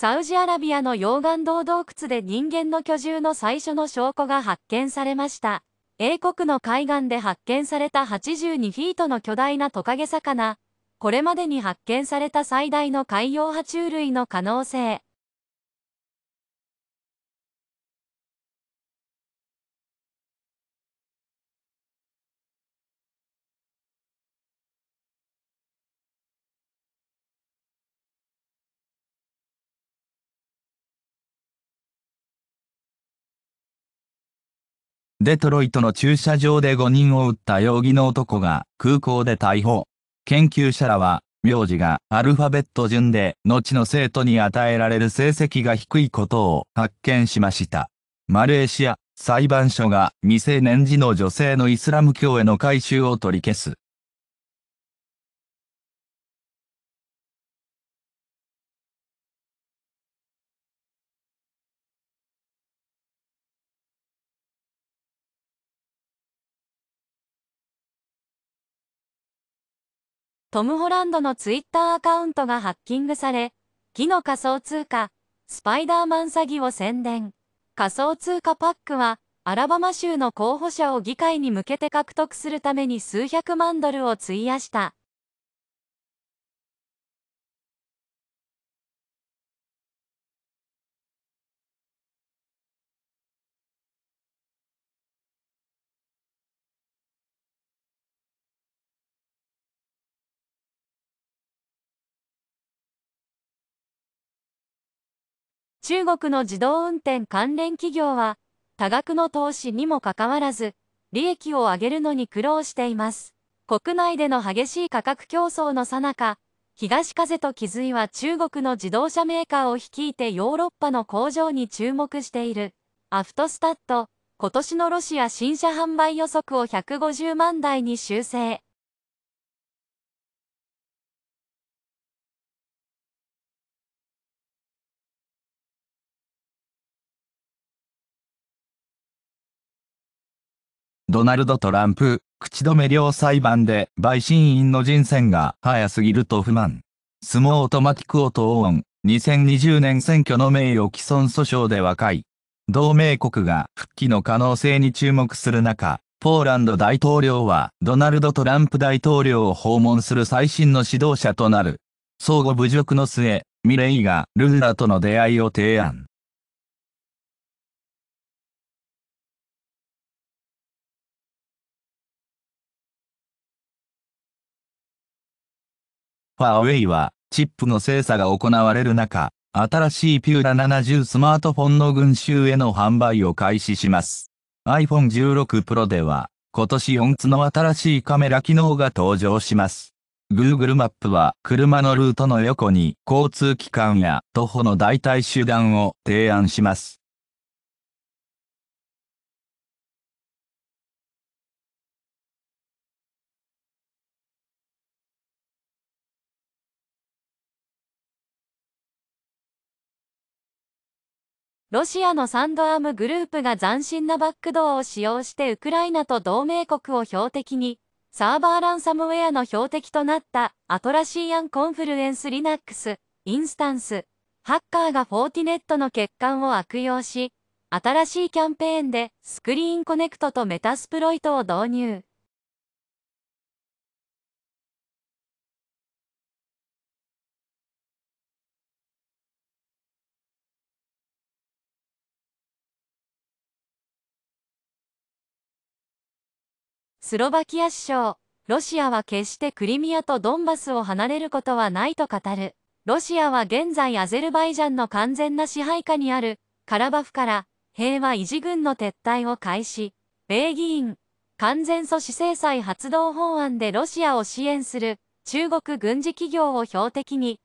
サウジアラビアの溶岩洞洞窟で人間の居住の最初の証拠が発見されました。英国の海岸で発見された82フィートの巨大なトカゲ魚。これまでに発見された最大の海洋爬虫類の可能性。デトロイトの駐車場で5人を撃った容疑の男が空港で逮捕。研究者らは、名字がアルファベット順で、後の生徒に与えられる成績が低いことを発見しました。マレーシア裁判所が未成年児の女性のイスラム教への改収を取り消すトム・ホランドのツイッターアカウントがハッキングされ、木の仮想通貨、スパイダーマン詐欺を宣伝。仮想通貨パックは、アラバマ州の候補者を議会に向けて獲得するために数百万ドルを費やした。中国の自動運転関連企業は、多額の投資にもかかわらず、利益を上げるのに苦労しています。国内での激しい価格競争の最中、東風と気づいは中国の自動車メーカーを率いてヨーロッパの工場に注目している。アフトスタッド今年のロシア新車販売予測を150万台に修正。ドナルド・トランプ、口止め料裁判で陪審員の人選が早すぎると不満。相撲クオトオーン、2020年選挙の名誉毀損訴訟で和解。同盟国が復帰の可能性に注目する中、ポーランド大統領はドナルド・トランプ大統領を訪問する最新の指導者となる。相互侮辱の末、ミレイがルーラとの出会いを提案。ファーウェイは、チップの精査が行われる中、新しいピューラ70スマートフォンの群衆への販売を開始します。iPhone 16 Pro では、今年4つの新しいカメラ機能が登場します。Google マップは車のルートの横に交通機関や徒歩の代替手段を提案します。ロシアのサンドアームグループが斬新なバックドアを使用してウクライナと同盟国を標的に、サーバーランサムウェアの標的となったアトラシーアンコンフルエンスリナックスインスタンス、ハッカーがフォーティネットの欠陥を悪用し、新しいキャンペーンでスクリーンコネクトとメタスプロイトを導入。スロバキア首相、ロシアは決してクリミアとドンバスを離れることはないと語る。ロシアは現在アゼルバイジャンの完全な支配下にあるカラバフから平和維持軍の撤退を開始。米議員、完全阻止制裁発動法案でロシアを支援する中国軍事企業を標的に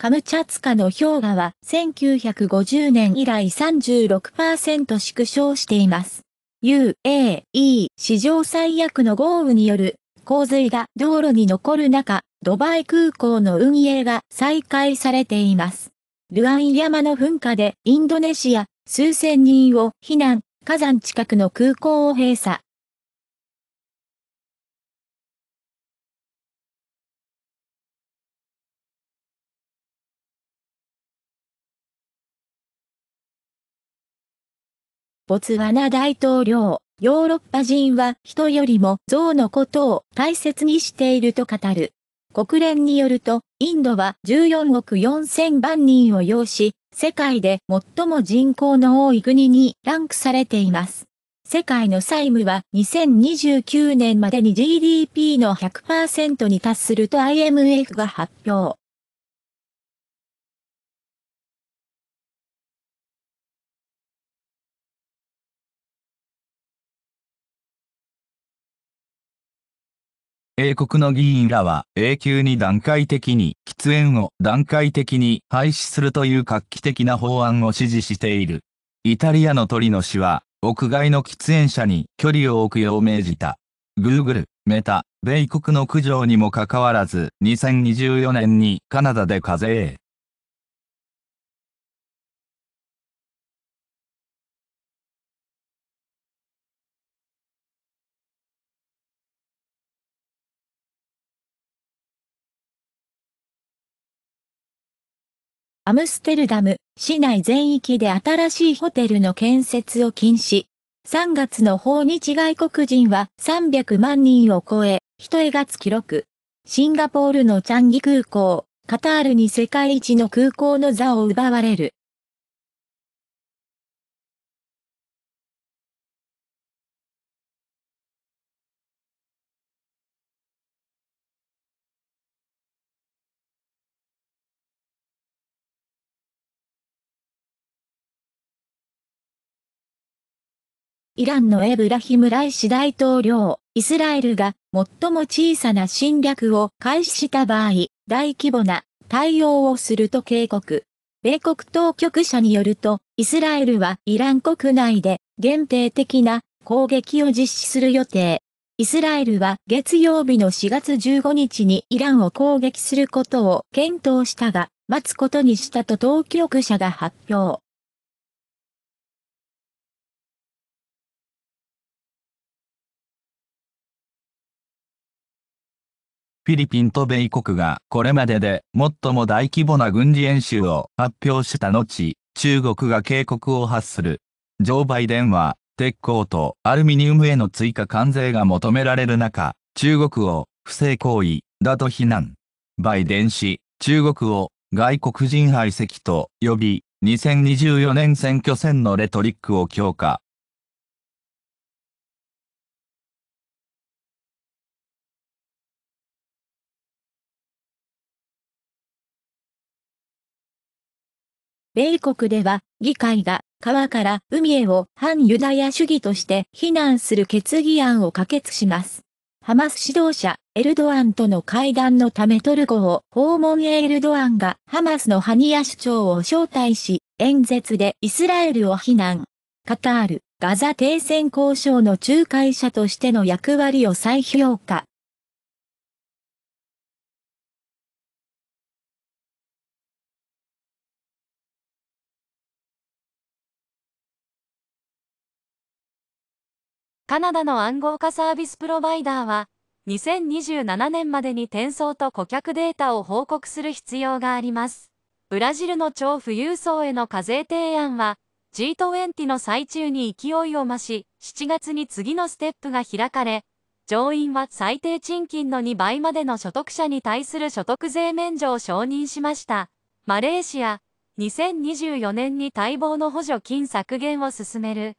カムチャツカの氷河は1950年以来36%縮小しています。UAE 史上最悪の豪雨による洪水が道路に残る中、ドバイ空港の運営が再開されています。ルアン山の噴火でインドネシア数千人を避難、火山近くの空港を閉鎖。ボツワナ大統領、ヨーロッパ人は人よりも象のことを大切にしていると語る。国連によると、インドは14億4000万人を要し、世界で最も人口の多い国にランクされています。世界の債務は2029年までに GDP の100%に達すると IMF が発表。英国の議員らは永久に段階的に喫煙を段階的に廃止するという画期的な法案を支持している。イタリアの鳥の氏は屋外の喫煙者に距離を置くよう命じた。Google、メタ、米国の苦情にもかかわらず2024年にカナダで課税。アムステルダム市内全域で新しいホテルの建設を禁止。3月の訪日外国人は300万人を超え、一重月記録。シンガポールのチャンギ空港、カタールに世界一の空港の座を奪われる。イランのエブラヒム・ライシ大統領、イスラエルが最も小さな侵略を開始した場合、大規模な対応をすると警告。米国当局者によると、イスラエルはイラン国内で限定的な攻撃を実施する予定。イスラエルは月曜日の4月15日にイランを攻撃することを検討したが、待つことにしたと当局者が発表。フィリピンと米国がこれまでで最も大規模な軍事演習を発表した後、中国が警告を発する。ジョー・バイデンは、鉄鋼とアルミニウムへの追加関税が求められる中、中国を不正行為だと非難。バイデン氏、中国を外国人排斥と呼び、2024年選挙戦のレトリックを強化。米国では議会が川から海へを反ユダヤ主義として非難する決議案を可決します。ハマス指導者エルドアンとの会談のためトルコを訪問エルドアンがハマスのハニア首長を招待し、演説でイスラエルを非難。カタール、ガザ停戦交渉の仲介者としての役割を再評価。カナダの暗号化サービスプロバイダーは、2027年までに転送と顧客データを報告する必要があります。ブラジルの超富裕層への課税提案は、G20 の最中に勢いを増し、7月に次のステップが開かれ、上院は最低賃金の2倍までの所得者に対する所得税免除を承認しました。マレーシア、2024年に待望の補助金削減を進める。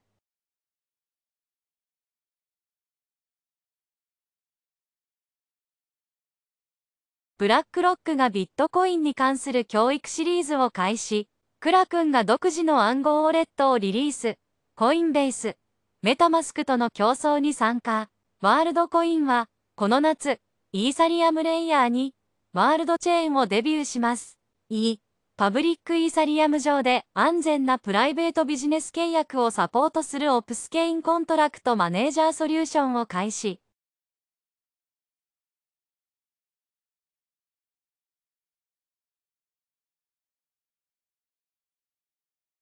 ブラックロックがビットコインに関する教育シリーズを開始、クラ君が独自の暗号ウォレットをリリース、コインベース、メタマスクとの競争に参加、ワールドコインは、この夏、イーサリアムレイヤーに、ワールドチェーンをデビューします。E、パブリックイーサリアム上で安全なプライベートビジネス契約をサポートするオプスケインコントラクトマネージャーソリューションを開始。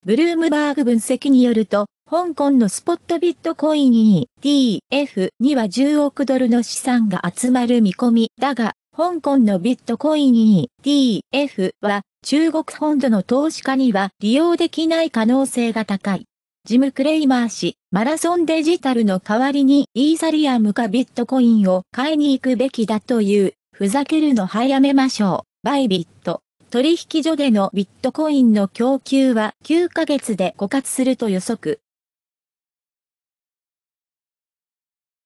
ブルームバーグ分析によると、香港のスポットビットコイン ETF には10億ドルの資産が集まる見込みだが、香港のビットコイン ETF は中国本土の投資家には利用できない可能性が高い。ジム・クレイマー氏、マラソンデジタルの代わりにイーサリアムかビットコインを買いに行くべきだという、ふざけるの早めましょう、バイビット。取引所でのビットコインの供給は9ヶ月で枯渇すると予測。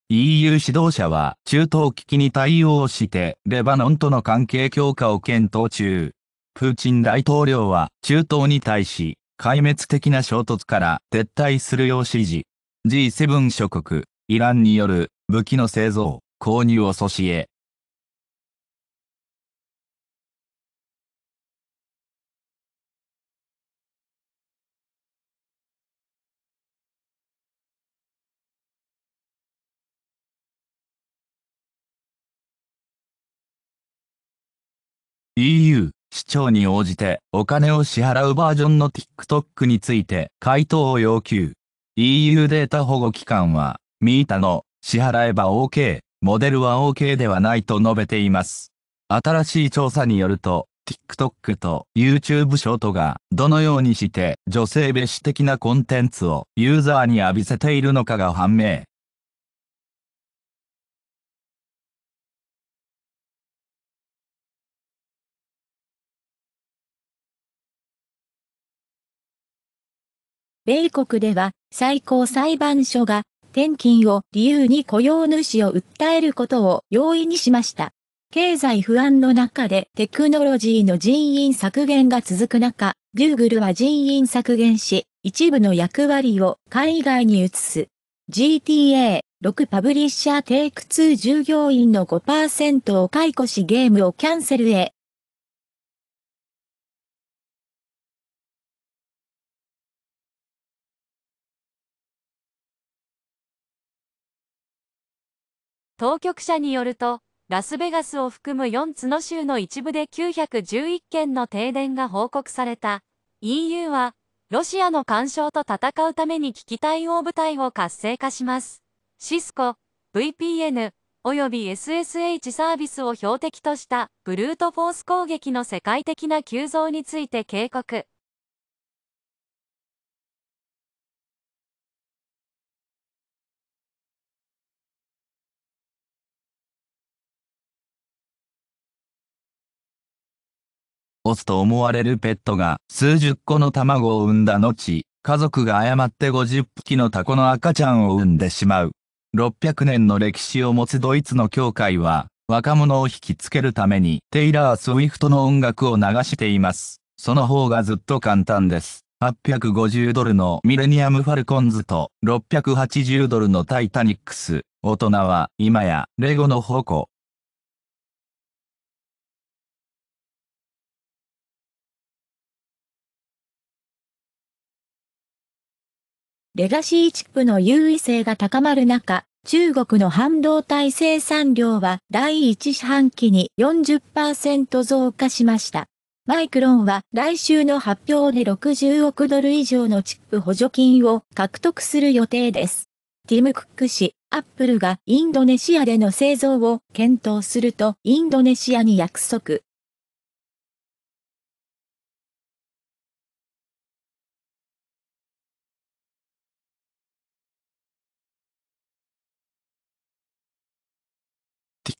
EU 指導者は中東危機に対応して、レバノンとの関係強化を検討中。プーチン大統領は中東に対し、壊滅的な衝突から撤退するよう指示。G7 諸国、イランによる武器の製造、購入を阻止へ、EU 市長に応じてお金を支払うバージョンの TikTok について回答を要求。EU データ保護機関は、ミータの支払えば OK、モデルは OK ではないと述べています。新しい調査によると、TikTok と YouTube ショートがどのようにして女性蔑視的なコンテンツをユーザーに浴びせているのかが判明。米国では最高裁判所が転勤を理由に雇用主を訴えることを容易にしました。経済不安の中でテクノロジーの人員削減が続く中、Google は人員削減し、一部の役割を海外に移す。GTA 6パブリッシャーテイク2従業員の5%を解雇しゲームをキャンセルへ。当局者によると、ラスベガスを含む4つの州の一部で911件の停電が報告された。EU は、ロシアの干渉と戦うために危機対応部隊を活性化します。シスコ、VPN、および SSH サービスを標的としたブルートフォース攻撃の世界的な急増について警告。つと思われるペットが数十個の卵を産んだ後、家族が誤って50匹のタコの赤ちゃんを産んでしまう。600年の歴史を持つドイツの教会は、若者を引きつけるためにテイラー・スウィフトの音楽を流しています。その方がずっと簡単です。850ドルのミレニアム・ファルコンズと680ドルのタイタニックス。大人は今やレゴの宝庫、レガシーチップの優位性が高まる中、中国の半導体生産量は第1四半期に40%増加しました。マイクロンは来週の発表で60億ドル以上のチップ補助金を獲得する予定です。ティム・クック氏、アップルがインドネシアでの製造を検討するとインドネシアに約束。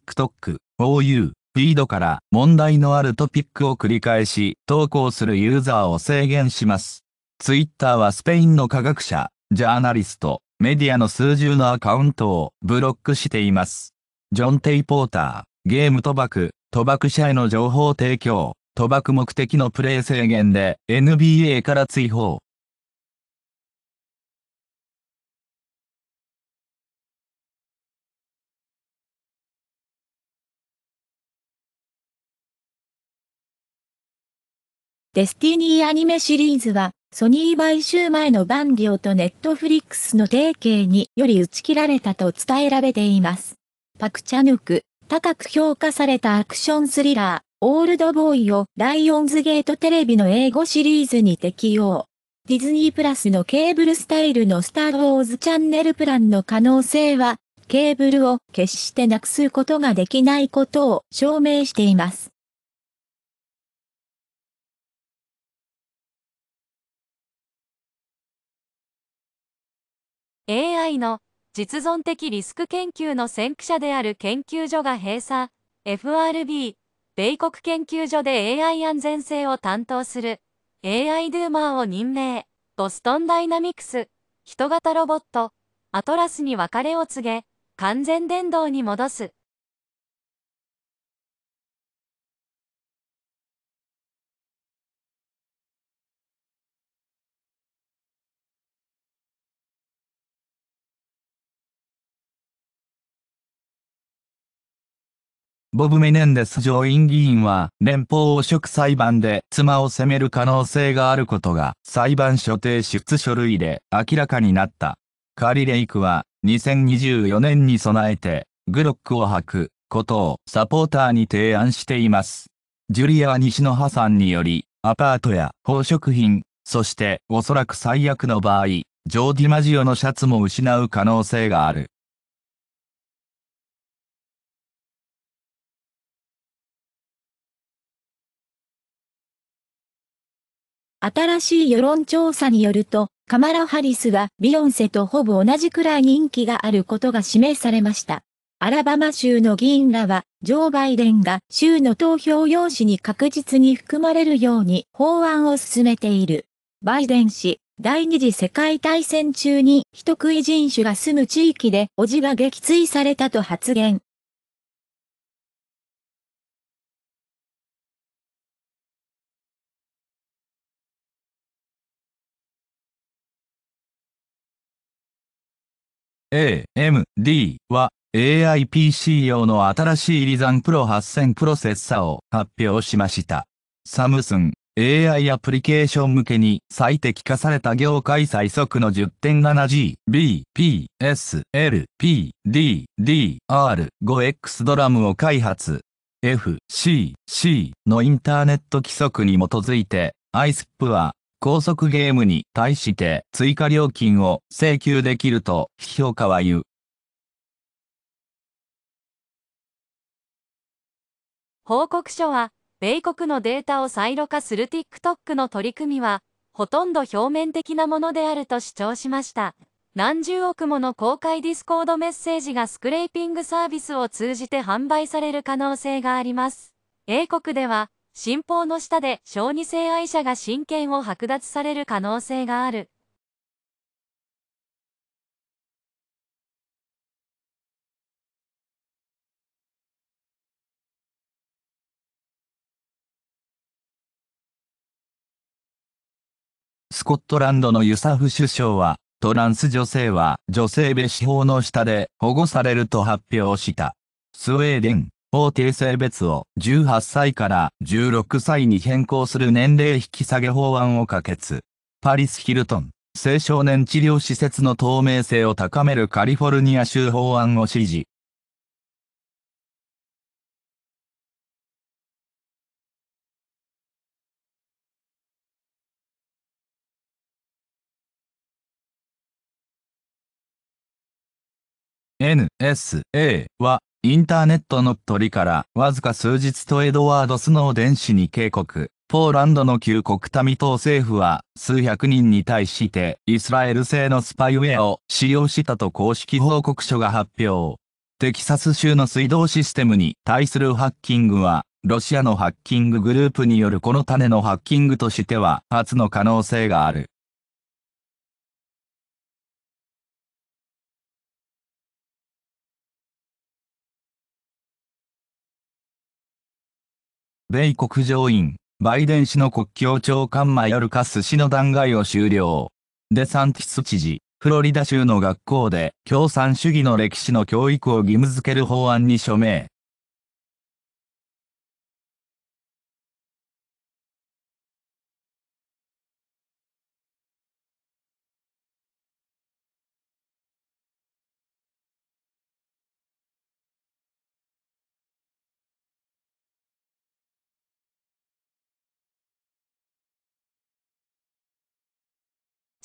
TikTok、OU、フィードから問題のあるトピックを繰り返し投稿するユーザーを制限します。Twitter はスペインの科学者、ジャーナリスト、メディアの数十のアカウントをブロックしています。ジョン・テイ・ポーター、ゲーム賭博、賭博者への情報提供、賭博目的のプレイ制限で NBA から追放。デスティニーアニメシリーズは、ソニー買収前のバンディオとネットフリックスの提携により打ち切られたと伝えられています。パクチャヌク、高く評価されたアクションスリラー、オールドボーイをライオンズゲートテレビの英語シリーズに適用。ディズニープラスのケーブルスタイルのスターウォーズチャンネルプランの可能性は、ケーブルを決してなくすことができないことを証明しています。AI の実存的リスク研究の先駆者である研究所が閉鎖、FRB、米国研究所で AI 安全性を担当する AI ドゥーマーを任命、ボストンダイナミクス、人型ロボット、アトラスに別れを告げ、完全電動に戻す。ボブ・メネンデス上院議員は連邦汚職裁判で妻を責める可能性があることが裁判所提出書類で明らかになった。カリ・レイクは2024年に備えてグロックを履くことをサポーターに提案しています。ジュリアは西野破産によりアパートや宝飾品、そしておそらく最悪の場合、ジョーディマジオのシャツも失う可能性がある。新しい世論調査によると、カマラ・ハリスはビヨンセとほぼ同じくらい人気があることが示されました。アラバマ州の議員らは、ジョー・バイデンが州の投票用紙に確実に含まれるように法案を進めている。バイデン氏、第二次世界大戦中に人食い人種が住む地域で叔父が撃墜されたと発言。AMD は AI PC 用の新しいリザンプロ8000プロセッサを発表しました。サムスン AI アプリケーション向けに最適化された業界最速の 10.7G、B、P、S、L、P、D、D、R、5X ドラムを開発。F、C、C のインターネット規則に基づいて、ISP は高速ゲームに対して追加料金を請求できると批評家は言う。報告書は、米国のデータを再路化する TikTok の取り組みは、ほとんど表面的なものであると主張しました。何十億もの公開ディスコードメッセージがスクレーピングサービスを通じて販売される可能性があります。英国では、新法の下で小児性愛者が親権を剥奪される可能性がある。スコットランドのユサフ首相は、トランス女性は女性別司法の下で保護されると発表した。スウェーデン、法定性別を18歳から16歳に変更する年齢引き下げ法案を可決。パリス・ヒルトン、青少年治療施設の透明性を高めるカリフォルニア州法案を支持。NSA はインターネットの取りからわずか数日とエドワード・スノーデン氏に警告。ポーランドの旧国民党政府は数百人に対してイスラエル製のスパイウェアを使用したと公式報告書が発表。テキサス州の水道システムに対するハッキングはロシアのハッキンググループによるこの種のハッキングとしては初の可能性がある。米国上院、バイデン氏の国境長官マヨルカス氏の弾劾を終了。デサンティス知事、フロリダ州の学校で共産主義の歴史の教育を義務付ける法案に署名。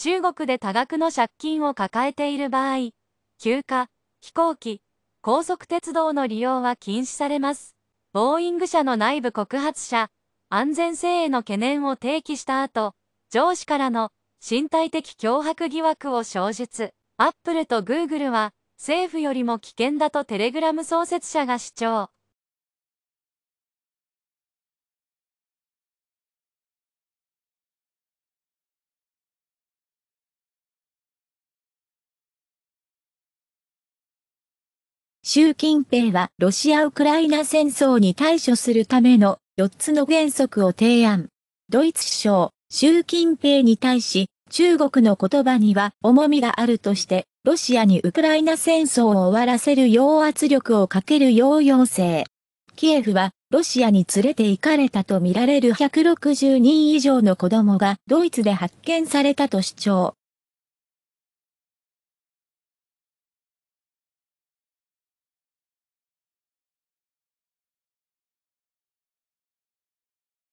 中国で多額の借金を抱えている場合、休暇、飛行機、高速鉄道の利用は禁止されます。ボーイング社の内部告発者、安全性への懸念を提起した後、上司からの身体的脅迫疑惑を承述。アップルとグーグルは、政府よりも危険だとテレグラム創設者が主張。習近平はロシア・ウクライナ戦争に対処するための4つの原則を提案。ドイツ首相、習近平に対し、中国の言葉には重みがあるとして、ロシアにウクライナ戦争を終わらせるよう圧力をかけるよう要請。キエフは、ロシアに連れて行かれたとみられる160人以上の子供がドイツで発見されたと主張。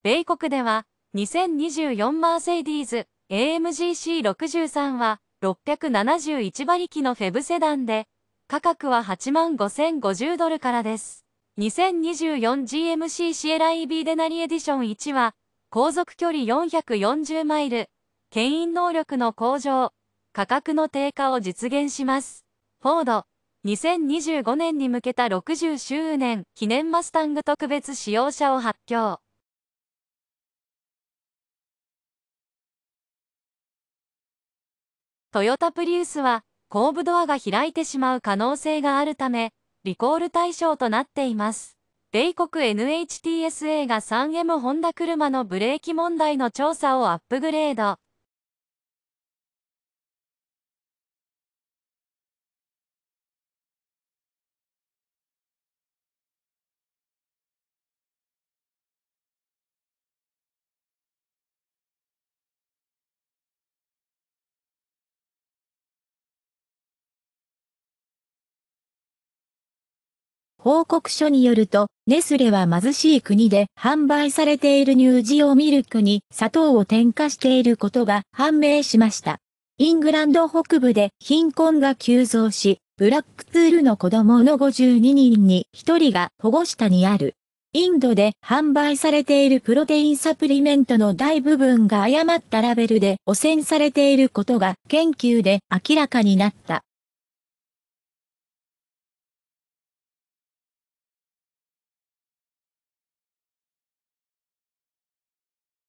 米国では、2024マーセディーズ AMGC63 は671馬力のフェブセダンで、価格は8万5050ドルからです。2024GMC シエラ EB デナリエディション1は、航続距離440マイル、牽引能力の向上、価格の低下を実現します。フォード、2025年に向けた60周年記念マスタング特別使用車を発表。トヨタプリウスは後部ドアが開いてしまう可能性があるため、リコール対象となっています。米国 NHTSA が 3M ホンダ車のブレーキ問題の調査をアップグレード。報告書によると、ネスレは貧しい国で販売されている乳児用ミルクに砂糖を添加していることが判明しました。イングランド北部で貧困が急増し、ブラックツールの子供の52人に1人が保護下にある。インドで販売されているプロテインサプリメントの大部分が誤ったラベルで汚染されていることが研究で明らかになった。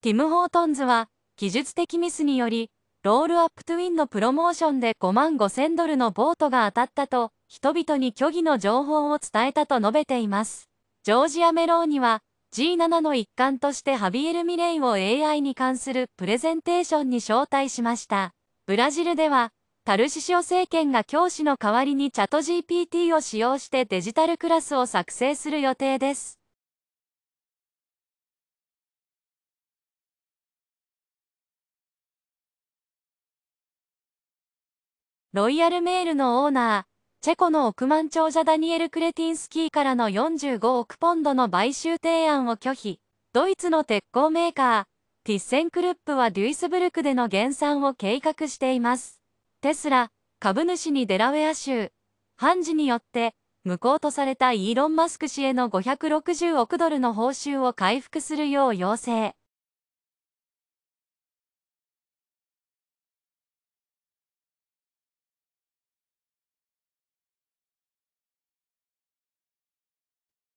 ティム・ホートンズは、技術的ミスにより、ロールアップトゥインのプロモーションで5万5千ドルのボートが当たったと、人々に虚偽の情報を伝えたと述べています。ジョージア・メローニは、G7 の一環としてハビエル・ミレイを AI に関するプレゼンテーションに招待しました。ブラジルでは、タルシシオ政権が教師の代わりにチャット GPT を使用してデジタルクラスを作成する予定です。ロイヤルメールのオーナー、チェコの億万長者ダニエル・クレティンスキーからの45億ポンドの買収提案を拒否。ドイツの鉄鋼メーカー、ティッセンクルップはデュイスブルクでの減産を計画しています。テスラ、株主にデラウェア州、判事によって、無効とされたイーロン・マスク氏への560億ドルの報酬を回復するよう要請。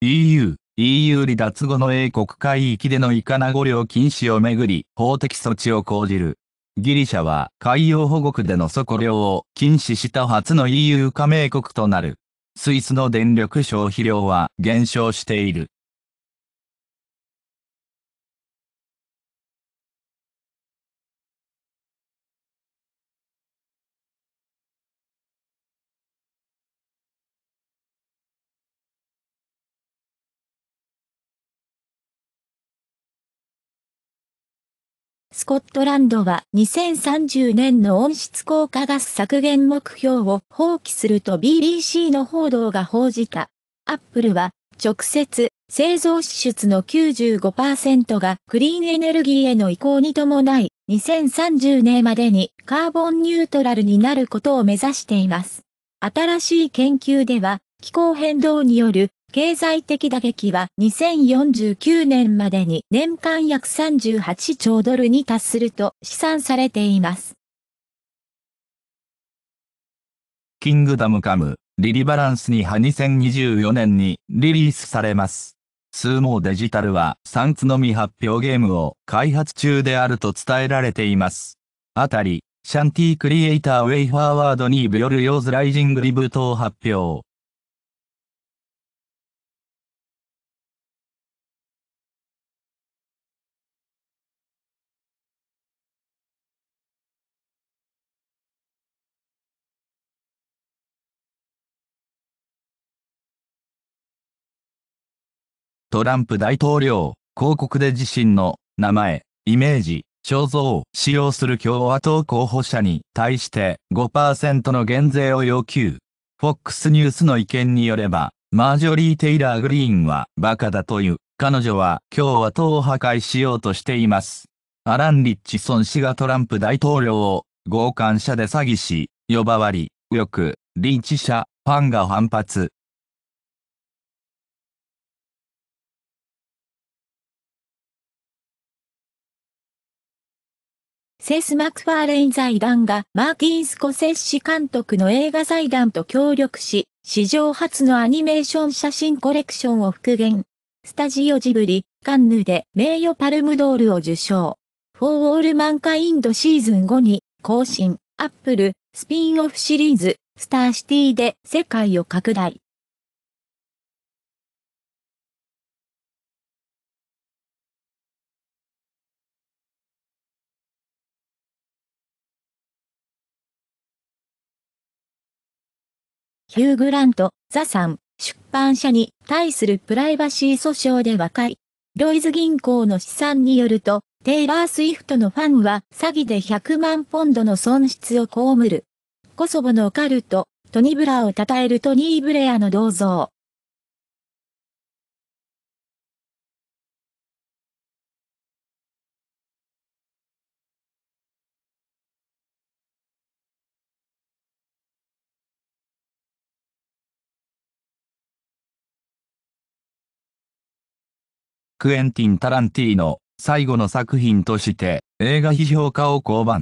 EU、EU 離脱後の英国海域でのイカナゴ漁禁止をめぐり法的措置を講じる。ギリシャは海洋保護区での底漁を禁止した初の EU 加盟国となる。スイスの電力消費量は減少している。スコットランドは2030年の温室効果ガス削減目標を放棄すると BBC の報道が報じた。アップルは直接製造支出の95%がクリーンエネルギーへの移行に伴い2030年までにカーボンニュートラルになることを目指しています。新しい研究では気候変動による経済的打撃は2049年までに年間約38兆ドルに達すると試算されています。キングダムカム、リリバランスに派2024年にリリースされます。スーモーデジタルは3つのみ発表ゲームを開発中であると伝えられています。あたり、シャンティークリエイターウェイファーワードにヨルヨーズライジングリブートを発表。トランプ大統領、広告で自身の名前、イメージ、肖像を使用する共和党候補者に対して5%の減税を要求。FOX ニュースの意見によれば、マージョリー・テイラー・グリーンはバカだという、彼女は共和党を破壊しようとしています。アラン・リッチソン氏がトランプ大統領を強姦者で詐欺し、呼ばわり、よく、リーチ者、ファンが反発、セス・マクファーレン財団がマーティン・スコセッシ監督の映画財団と協力し、史上初のアニメーション写真コレクションを復元。スタジオジブリ、カンヌで名誉パルムドールを受賞。フォー・オール・マンカインドシーズン5に更新、アップル、スピンオフシリーズ、スターシティで世界を拡大。ヒュー・グラント、ザ・サン、出版社に対するプライバシー訴訟で和解。ロイズ銀行の試算によると、テイラー・スイフトのファンは詐欺で100万ポンドの損失を被る。コソボのオカルト、トニブラを称えるトニー・ブレアの銅像。クエンティン・タランティーノ、最後の作品として映画批評家を降板。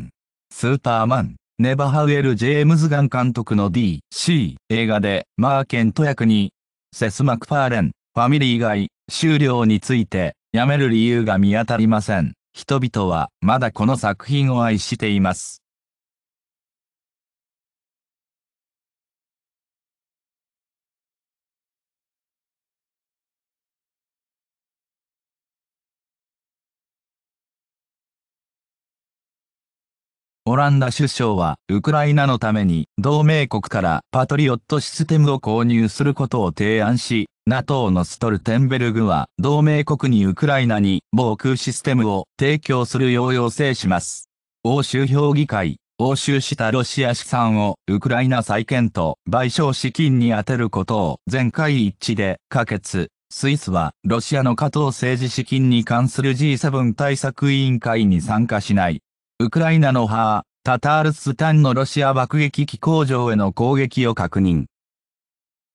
スーパーマン、ネバハウエル・ジェームズ・ガン監督の DC 映画でマーケント役に、セス・マクファーレン、ファミリー外、終了について、やめる理由が見当たりません。人々はまだこの作品を愛しています。オランダ首相は、ウクライナのために、同盟国からパトリオットシステムを購入することを提案し、NATO のストルテンベルグは、同盟国にウクライナに防空システムを提供するよう要請します。欧州評議会、押収したロシア資産をウクライナ再建と賠償資金に充てることを全会一致で可決。スイスはロシアの加藤政治資金に関する G7 対策委員会に参加しない。ウクライナのハー、タタールスタンのロシア爆撃機工場への攻撃を確認。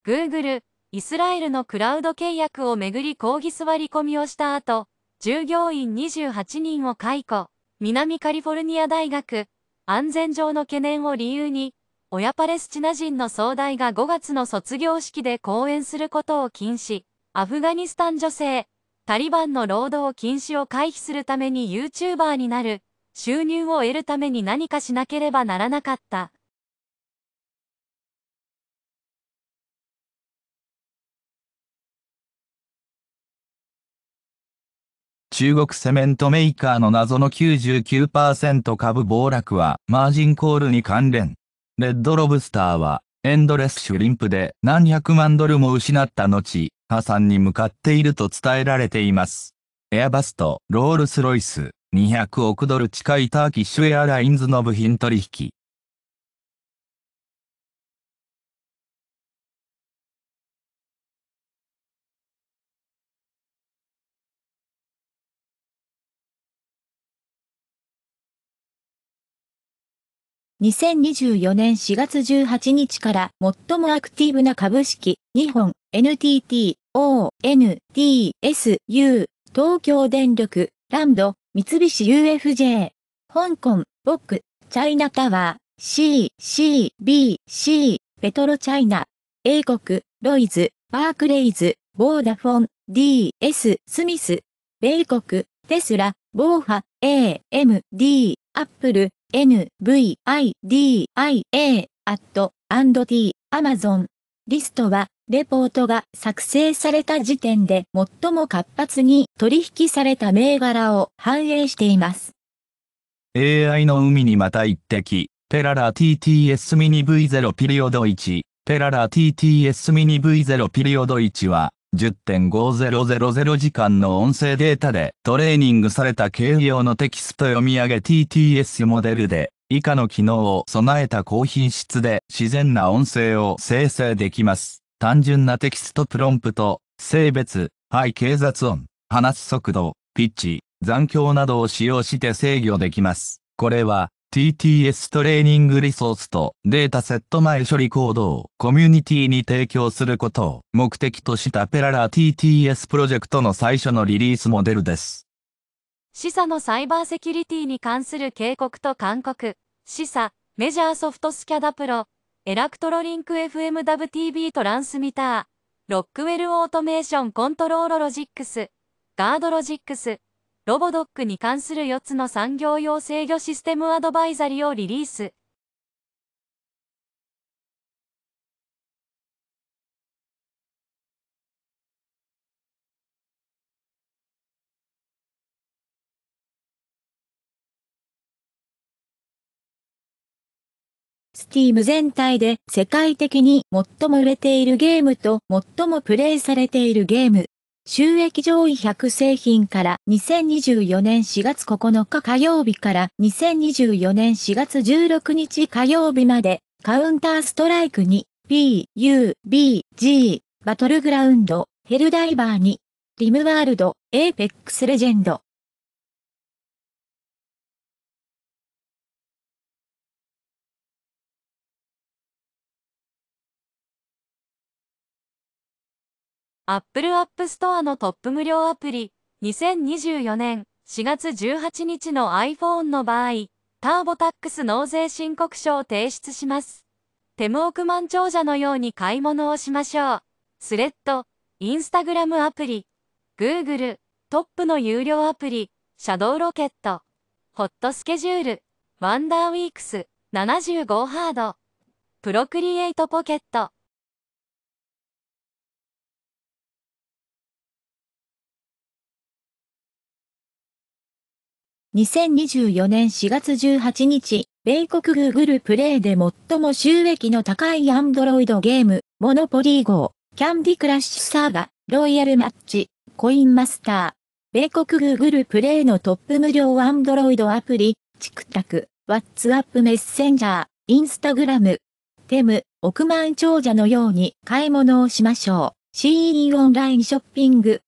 Google、イスラエルのクラウド契約をめぐり抗議座り込みをした後、従業員28人を解雇、南カリフォルニア大学、安全上の懸念を理由に、親パレスチナ人の総代が5月の卒業式で講演することを禁止、アフガニスタン女性、タリバンの労働禁止を回避するために YouTuber になる、収入を得るために何かしなければならなかった。中国セメントメーカーの謎の99%株暴落はマージンコールに関連。レッドロブスターはエンドレスシュリンプで何百万ドルも失った後、破産に向かっていると伝えられています。エアバスとロールスロイス、200億ドル近いターキッシュエアラインズの部品取引。2024年4月18日から最もアクティブな株式、日本、NTT、ONTSU、東京電力、ランド、三菱 UFJ、香港、ボック、チャイナタワー、C、C、B、C、ペトロチャイナ、英国、ロイズ、バークレイズ、ボーダフォン、D、S、スミス、米国、テスラ、ボーハ、A、M、D、アップル、N、V、I、D、I、A、アット、アンド T、アマゾン。リストはレポートが作成された時点で最も活発に取引された銘柄を反映しています。AI の海にまた一滴、ペララ TTS ミニ V0 ピリオド1、ペララ TTS ミニ V0 ピリオド1は、10.5000時間の音声データでトレーニングされた軽用のテキスト読み上げ TTS モデルで以下の機能を備えた高品質で自然な音声を生成できます。単純なテキストプロンプト、性別、背景雑音、話す速度、ピッチ、残響などを使用して制御できます。これは TTS トレーニングリソースとデータセット前処理行動をコミュニティに提供することを目的としたペララ TTS プロジェクトの最初のリリースモデルです。示唆のサイバーセキュリティに関する警告と勧告、示唆、メジャーソフトスキャダプロ、エラクトロリンク FMWTV トランスミター、ロックウェルオートメーションコントローロロジックス、ガードロジックス、ロボドックに関する4つの産業用制御システムアドバイザリをリリース。Steam 全体で世界的に最も売れているゲームと最もプレイされているゲーム。収益上位100製品から2024年4月9日火曜日から2024年4月16日火曜日までカウンターストライク2、p U、B、G、バトルグラウンド、ヘルダイバー2、リムワールド、エーペックスレジェンド、Apple App Store のトップ無料アプリ、2024年4月18日の iPhone の場合、ターボタックス納税申告書を提出します。テムマ万長者のように買い物をしましょう。スレッド、インスタグラムアプリ、Google、トップの有料アプリ、シャドウロケット、ホットスケジュール、ワンダーウィークス、75ハード、プロクリエイトポケット、2024年4月18日、米国 Google プレイで最も収益の高いアンドロイドゲーム、モノポリー号、キャンディクラッシュサーガ、ロイヤルマッチ、コインマスター。米国 Google プレイのトップ無料アンドロイドアプリ、チクタク、ワッツアップメッセンジャー、インスタグラム、テム、億万長者のように買い物をしましょう。CE オンラインショッピング。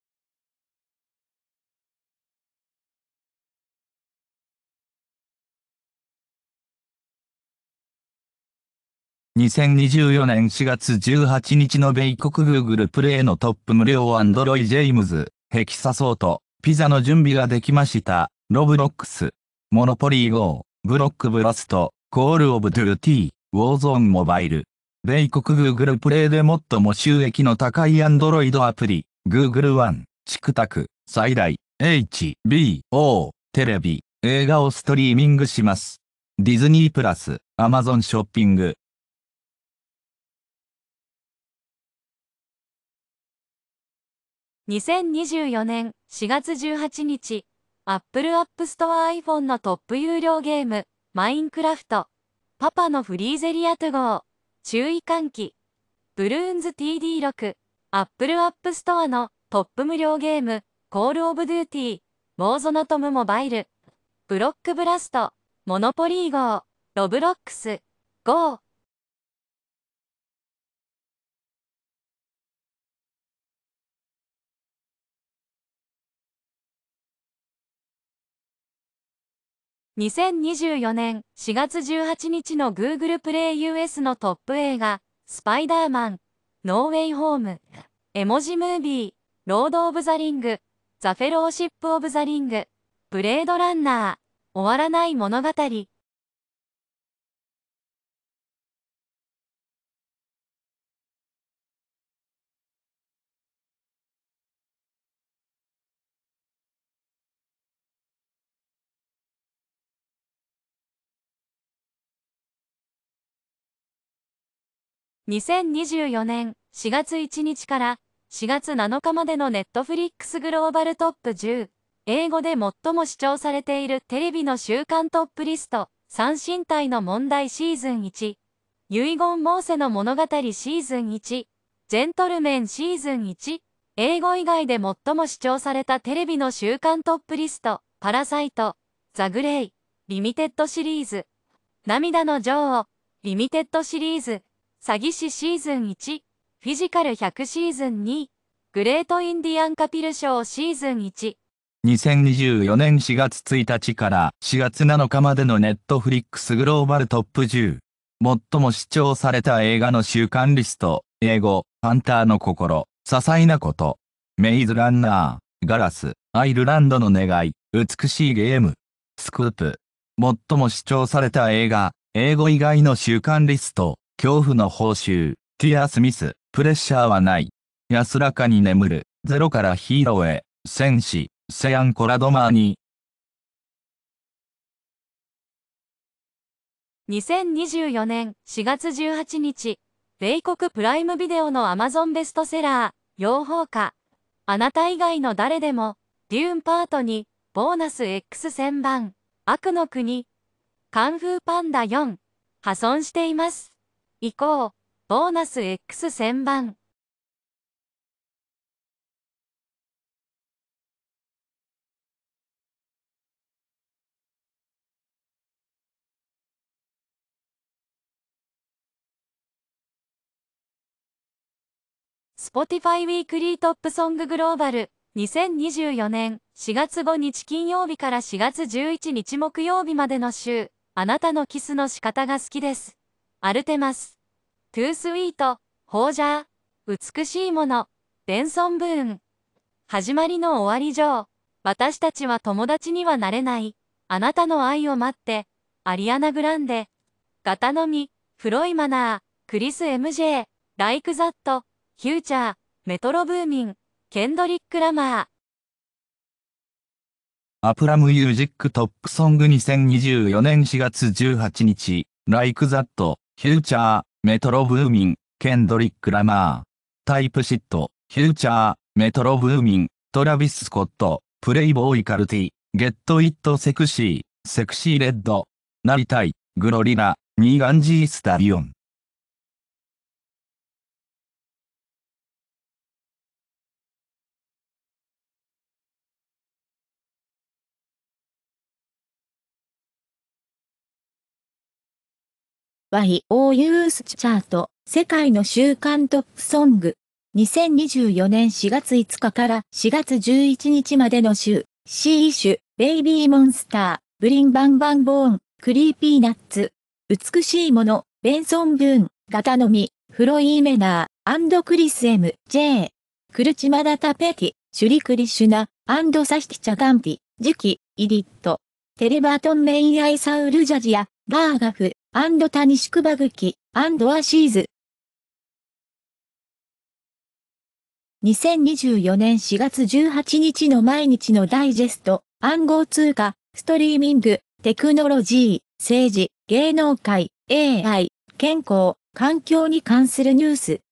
2024年4月18日の米国 Google プレイのトップ無料アンドロイ・ジェイムズ、ヘキサソート、ピザの準備ができました。ロブロックス、モノポリー GO、ブロックブラスト、コールオブドゥーティー、ウォーゾーンモバイル。米国 Google プレイで最も収益の高いアンドロイドアプリ、Google One、チクタク、最大、HBO、テレビ、映画をストリーミングします。ディズニープラス、アマゾンショッピング、2024年4月18日、Apple App Store iPhone のトップ有料ゲーム、マインクラフト、パパのフリーゼリアト号、注意喚起、ブルーンズ TD6、Apple App Store のトップ無料ゲーム、コールオブデューティー、モーゾナトムモバイル、ブロックブラスト、モノポリー号、ロブロックス、GO、2024年4月18日の Google プレイ US のトップ映画、スパイダーマン、ノーウェイホーム、絵文字ムービー、ロード・オブ・ザ・リング、ザ・フェローシップ・オブ・ザ・リング、ブレードランナー、終わらない物語、2024年4月1日から4月7日までのネットフリックスグローバルトップ10、英語で最も視聴されているテレビの週刊トップリスト、三身体の問題シーズン1、遺言モーセの物語シーズン1、ジェントルメンシーズン1、英語以外で最も視聴されたテレビの週刊トップリスト、パラサイト、ザ・グレイ、リミテッドシリーズ、涙の女王、リミテッドシリーズ、詐欺師シーズン1、フィジカル100シーズン2、グレートインディアンカピル賞シーズン1。2024年4月1日から4月7日までのネットフリックスグローバルトップ10。最も視聴された映画の週刊リスト、英語、ハンターの心、些細なこと、メイズランナー、ガラス、アイルランドの願い、美しいゲーム、スクープ。最も視聴された映画、英語以外の週刊リスト、恐怖の報酬、ティア・スミス、プレッシャーはない。安らかに眠る、ゼロからヒーローへ、戦士、セアン・コラドマーニ。2024年4月18日、米国プライムビデオのアマゾンベストセラー、養蜂家。あなた以外の誰でも、デューンパートに、ボーナス X1000 番、悪の国、カンフーパンダ4、破損しています。以降、ボーナス X1000 番。Spotify ウィークリートップソンググローバル2024年4月5日金曜日から4月11日木曜日までの週、あなたのキスの仕方が好きです。アルテマス。トゥースウィート、ホージャー、美しいもの、デンソンブーン。始まりの終わり上、私たちは友達にはなれない。あなたの愛を待って、アリアナ・グランデ、ガタノミ、フロイマナー、クリス・ MJ、ライク・ザット、フューチャー、メトロ・ブーミン、ケンドリック・ラマー。アプラムミュージックトップソング2024年4月18日、ライクザット、フューチャー、メトロブーミン、ケンドリック・ラマー。タイプシット、フューチャー、メトロブーミン、トラビス・スコット、プレイボーイ・カルティ、ゲット・イット・セクシー、セクシー・レッド、なりたい、グロリラ、ニーガンジー・スタリオン。YO ユースチャート、世界の週刊トップソング。2024年4月5日から4月11日までの週、C ュ、ベイビーモンスター、ブリンバンバンボーン、クリーピーナッツ、美しいもの、ベンソン・ブーン、ガタノミ、フロイーメナー、アンドクリス・ M、J、クルチマダタ・ペティ、シュリクリシュナ、アンドサシティチャガンティ、ジキ、イディット、テレバートン・メイ・アイ・サウル・ジャジア、バーガフ、アンドタニシクバグキ、アンドアシーズ。2024年4月18日の毎日のダイジェスト、暗号通貨、ストリーミング、テクノロジー、政治、芸能界、AI、健康、環境に関するニュース。